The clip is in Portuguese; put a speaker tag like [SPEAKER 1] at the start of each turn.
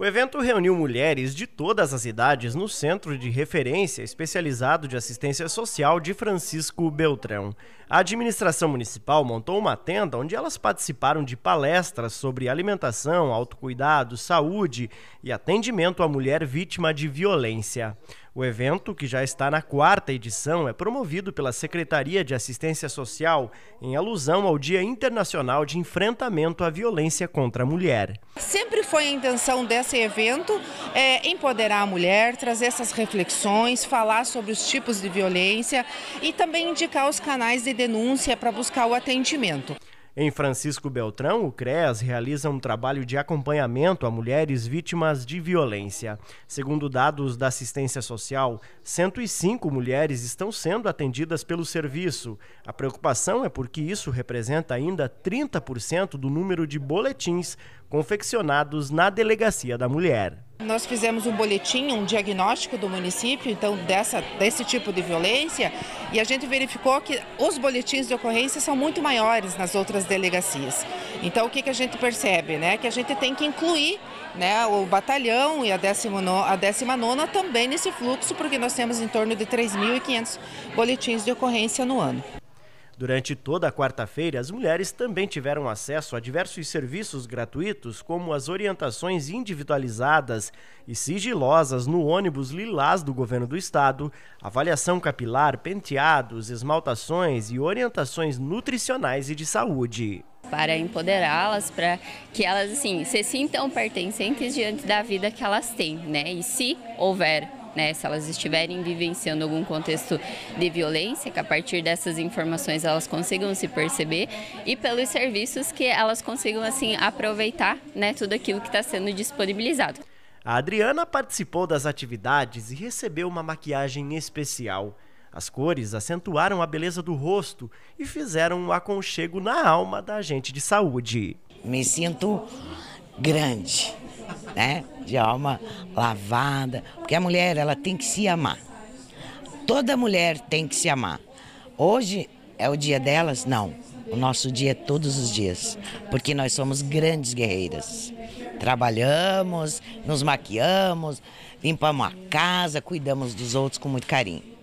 [SPEAKER 1] O evento reuniu mulheres de todas as idades no Centro de Referência Especializado de Assistência Social de Francisco Beltrão. A administração municipal montou uma tenda onde elas participaram de palestras sobre alimentação, autocuidado, saúde e atendimento à mulher vítima de violência. O evento, que já está na quarta edição, é promovido pela Secretaria de Assistência Social em alusão ao Dia Internacional de Enfrentamento à Violência contra a Mulher.
[SPEAKER 2] Sempre foi a intenção desse evento é, empoderar a mulher, trazer essas reflexões, falar sobre os tipos de violência e também indicar os canais de denúncia para buscar o atendimento.
[SPEAKER 1] Em Francisco Beltrão, o CREAS realiza um trabalho de acompanhamento a mulheres vítimas de violência. Segundo dados da assistência social, 105 mulheres estão sendo atendidas pelo serviço. A preocupação é porque isso representa ainda 30% do número de boletins confeccionados na Delegacia da Mulher.
[SPEAKER 2] Nós fizemos um boletim, um diagnóstico do município, então, dessa, desse tipo de violência, e a gente verificou que os boletins de ocorrência são muito maiores nas outras delegacias. Então, o que, que a gente percebe? Né? Que a gente tem que incluir né, o batalhão e a 19 décima nona também nesse fluxo, porque nós temos em torno de 3.500 boletins de ocorrência no ano.
[SPEAKER 1] Durante toda a quarta-feira, as mulheres também tiveram acesso a diversos serviços gratuitos, como as orientações individualizadas e sigilosas no ônibus lilás do governo do estado, avaliação capilar, penteados, esmaltações e orientações nutricionais e de saúde
[SPEAKER 3] para empoderá-las, para que elas assim se sintam pertencentes diante da vida que elas têm, né? E se houver né? Se elas estiverem vivenciando algum contexto de violência, que a partir dessas informações elas consigam se perceber e pelos serviços que elas consigam assim aproveitar, né, tudo aquilo que está sendo disponibilizado.
[SPEAKER 1] A Adriana participou das atividades e recebeu uma maquiagem especial. As cores acentuaram a beleza do rosto e fizeram um aconchego na
[SPEAKER 4] alma da agente de saúde. Me sinto grande, né? De alma lavada, porque a mulher ela tem que se amar. Toda mulher tem que se amar. Hoje é o dia delas? Não. O nosso dia é todos os dias, porque nós somos grandes guerreiras. Trabalhamos, nos maquiamos, limpamos a casa, cuidamos dos outros com muito carinho.